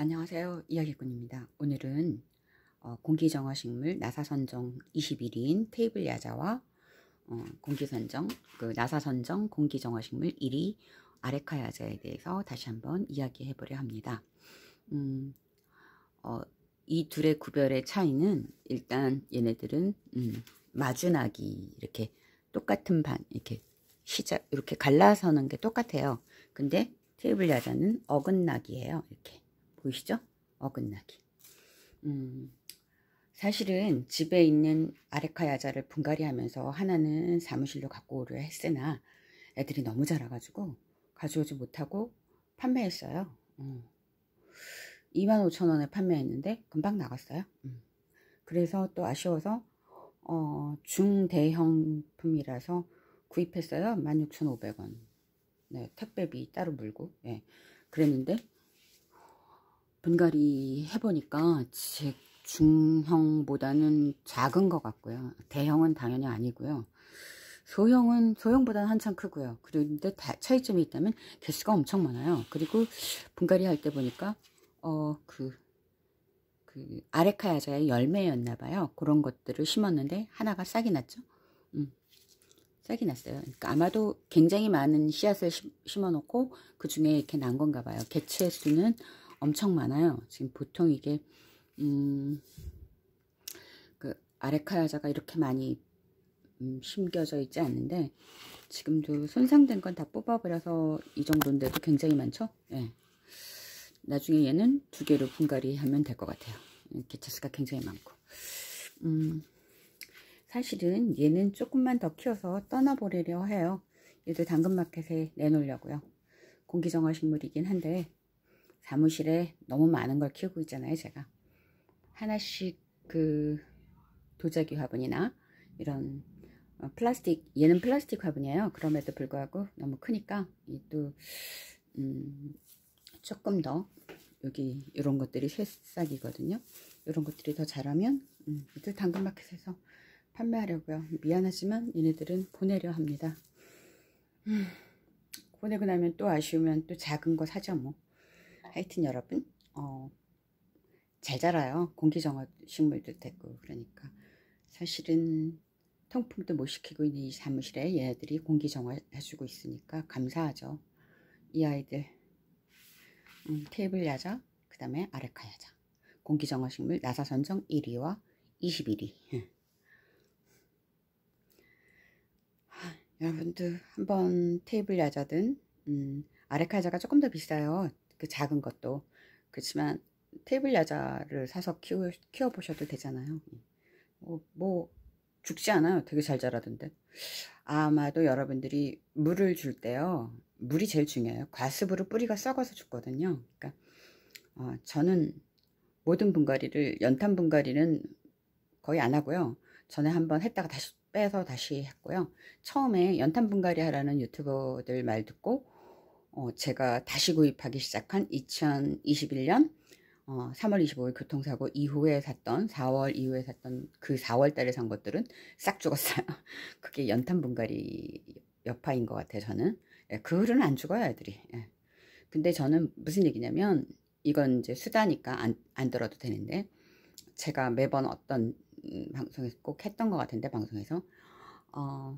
안녕하세요. 이야기꾼입니다. 오늘은 어, 공기정화식물 나사선정 21위인 테이블 야자와 어, 공기선정, 그 나사선정 공기정화식물 1위 아레카 야자에 대해서 다시 한번 이야기해 보려 합니다. 음, 어, 이 둘의 구별의 차이는 일단 얘네들은 음, 마주나기 이렇게 똑같은 반 이렇게 시작 이렇게 갈라서는 게 똑같아요. 근데 테이블 야자는 어긋나기예요. 이렇게 보이시죠? 어긋나기. 음, 사실은 집에 있는 아레카 야자를 분갈이 하면서 하나는 사무실로 갖고 오려 했으나 애들이 너무 자라가지고 가져오지 못하고 판매했어요. 음. 25,000원에 판매했는데 금방 나갔어요. 음. 그래서 또 아쉬워서 어, 중대형품이라서 구입했어요. 16,500원. 네, 택배비 따로 물고. 예. 그랬는데 분갈이 해보니까 즉 중형보다는 작은 것 같고요. 대형은 당연히 아니고요. 소형은 소형보다는 한참 크고요. 그런데 차이점이 있다면 개수가 엄청 많아요. 그리고 분갈이 할 때 보니까 어 그 그 아레카야자의 열매였나 봐요. 그런 것들을 심었는데 하나가 싹이 났죠. 음, 싹이 났어요. 그러니까 아마도 굉장히 많은 씨앗을 심어놓고 그 중에 이렇게 난 건가 봐요. 개체 수는 엄청 많아요. 지금 보통 이게 음, 그 아레카야자가 이렇게 많이 음, 심겨져 있지 않는데 지금도 손상된 건 다 뽑아버려서 이 정도인데도 굉장히 많죠? 네. 나중에 얘는 두 개로 분갈이 하면 될 것 같아요. 음, 개체수가 굉장히 많고 음, 사실은 얘는 조금만 더 키워서 떠나보내려 해요. 얘도 당근마켓에 내놓으려고요. 공기정화 식물이긴 한데 사무실에 너무 많은 걸 키우고 있잖아요 제가 하나씩 그 도자기 화분이나 이런 어, 플라스틱 얘는 플라스틱 화분이에요 그럼에도 불구하고 너무 크니까 또 음, 조금 더 여기 이런 것들이 새싹이거든요 이런 것들이 더 자라면 음, 이들 당근마켓에서 판매하려고요 미안하지만 얘네들은 보내려 합니다 음, 보내고 나면 또 아쉬우면 또 작은 거 사죠 뭐 하여튼 여러분 어, 잘 자라요 공기정화 식물도 됐고 그러니까 사실은 통풍도 못 시키고 있는 이 사무실에 얘네들이 공기정화 해주고 있으니까 감사하죠 이 아이들 음, 테이블 야자 그 다음에 아레카 야자 공기정화 식물 나사 선정 1위와 21위 여러분도 한번 테이블 야자든 음, 아레카 야자가 조금 더 비싸요 그 작은 것도 그렇지만 테이블 야자를 사서 키워, 키워보셔도 되잖아요 뭐, 뭐 죽지 않아요 되게 잘 자라던데 아마도 여러분들이 물을 줄 때요 물이 제일 중요해요 과습으로 뿌리가 썩어서 죽거든요 그러니까 어, 저는 모든 분갈이를 연탄 분갈이는 거의 안 하고요 전에 한번 했다가 다시 빼서 다시 했고요 처음에 연탄 분갈이 하라는 유튜버들 말 듣고 어, 제가 다시 구입하기 시작한 2021년 어, 3월 25일 교통사고 이후에 샀던 4월 이후에 샀던 그 4월 달에 산 것들은 싹 죽었어요. 그게 연탄 분갈이 여파인 것 같아요. 저는 예, 그 흘은 안 죽어요 애들이. 예. 근데 저는 무슨 얘기냐면 이건 이제 수다니까 안, 안 들어도 되는데 제가 매번 어떤 음, 방송에서 꼭 했던 것 같은데 방송에서 어,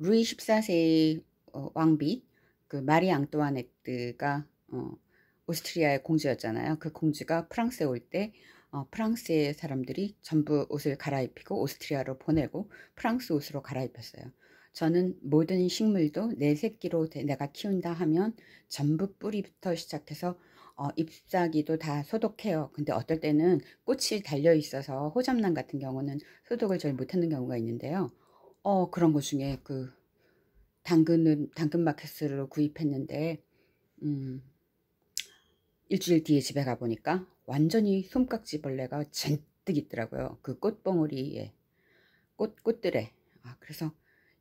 루이 14세 어, 왕비 그 마리 앙뚜아네트가 어, 오스트리아의 공주였잖아요. 그 공주가 프랑스에 올때 어, 프랑스의 사람들이 전부 옷을 갈아입히고 오스트리아로 보내고 프랑스 옷으로 갈아입혔어요. 저는 모든 식물도 내 새끼로 내가 키운다 하면 전부 뿌리부터 시작해서 어, 잎사귀도 다 소독해요. 근데 어떨 때는 꽃이 달려 있어서 호접란 같은 경우는 소독을 잘 못하는 경우가 있는데요. 어 그런 것 중에 그 당근은 당근 마켓으로 구입했는데 음, 일주일 뒤에 집에 가보니까 완전히 솜깍지 벌레가 잔뜩 있더라고요. 그 꽃봉오리에 꽃, 꽃들에 아, 그래서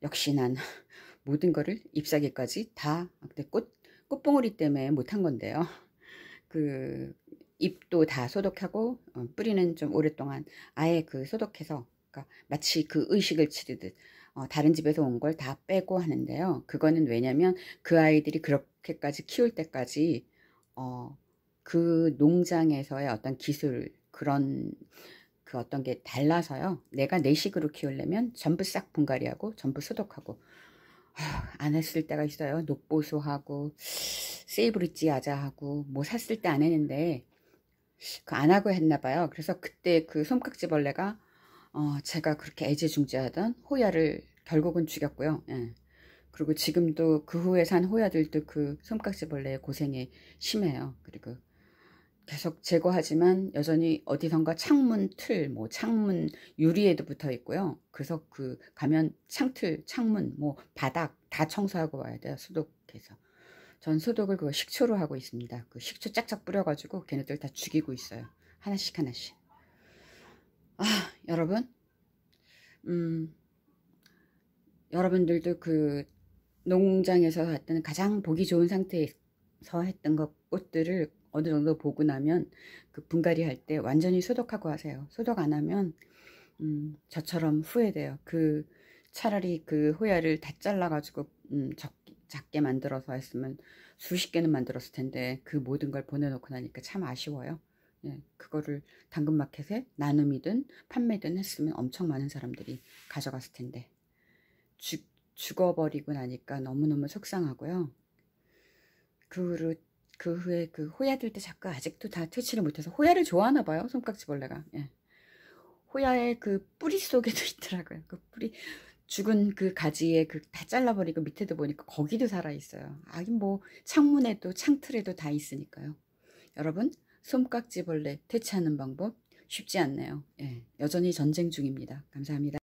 역시 난 모든 거를 잎사귀까지 다 근데 꽃, 꽃봉오리 때문에 못한 건데요. 그 잎도 다 소독하고 어, 뿌리는 좀 오랫동안 아예 그 소독해서 그러니까 마치 그 의식을 치르듯 어, 다른 집에서 온 걸 다 빼고 하는데요. 그거는 왜냐면 그 아이들이 그렇게까지 키울 때까지 어, 그 농장에서의 어떤 기술 그런 그 어떤 게 달라서요. 내가 내식으로 키우려면 전부 싹 분갈이하고 전부 소독하고 아, 안 했을 때가 있어요. 녹보수하고 세이브리지 야자하고 뭐 샀을 때 안 했는데 그 안 하고 했나 봐요. 그래서 그때 그 솜깍지벌레가 어, 제가 그렇게 애지중지하던 호야를 결국은 죽였고요. 예. 그리고 지금도 그 후에 산 호야들도 그 솜깍지벌레의 고생이 심해요. 그리고 계속 제거하지만 여전히 어디선가 창문 틀, 뭐 창문 유리에도 붙어 있고요. 그래서 그 가면 창틀, 창문, 뭐 바닥 다 청소하고 와야 돼요. 소독해서. 전 소독을 그 식초로 하고 있습니다. 그 식초 짝짝 뿌려가지고 걔네들 다 죽이고 있어요. 하나씩 하나씩. 아, 여러분, 음, 여러분들도 그 농장에서 했던 가장 보기 좋은 상태에서 했던 것 꽃들을 어느 정도 보고 나면 그 분갈이 할 때 완전히 소독하고 하세요. 소독 안 하면 음, 저처럼 후회돼요. 그 차라리 그 호야를 다 잘라가지고 음, 적, 작게 만들어서 했으면 수십 개는 만들었을 텐데 그 모든 걸 보내놓고 나니까 참 아쉬워요. 예, 그거를 당근마켓에 나눔이든 판매든 했으면 엄청 많은 사람들이 가져갔을 텐데 죽, 죽어버리고 나니까 너무너무 속상하고요. 그후그 그 후에 그 호야들 때 자꾸 아직도 다 퇴치를 못해서 호야를 좋아하나 봐요 손깍지벌레가 예. 호야의 그 뿌리 속에도 있더라고요 그 뿌리 죽은 그 가지에 그 다 잘라버리고 밑에도 보니까 거기도 살아있어요 아긴 뭐 창문에도 창틀에도 다 있으니까요 여러분 솜깍지 벌레 퇴치하는 방법 쉽지 않네요. 예, 여전히 전쟁 중입니다. 감사합니다.